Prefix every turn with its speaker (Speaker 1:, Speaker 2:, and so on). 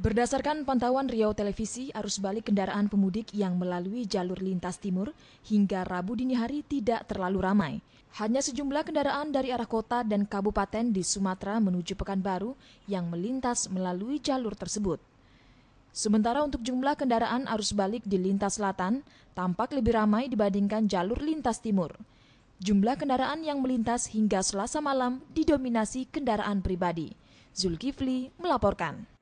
Speaker 1: Berdasarkan pantauan Riau Televisi, arus balik kendaraan pemudik yang melalui jalur lintas timur hingga Rabu dini hari tidak terlalu ramai. Hanya sejumlah kendaraan dari arah kota dan kabupaten di Sumatera menuju Pekanbaru yang melintas melalui jalur tersebut. Sementara untuk jumlah kendaraan arus balik di lintas selatan tampak lebih ramai dibandingkan jalur lintas timur. Jumlah kendaraan yang melintas hingga Selasa malam didominasi kendaraan pribadi. Zulkifli melaporkan.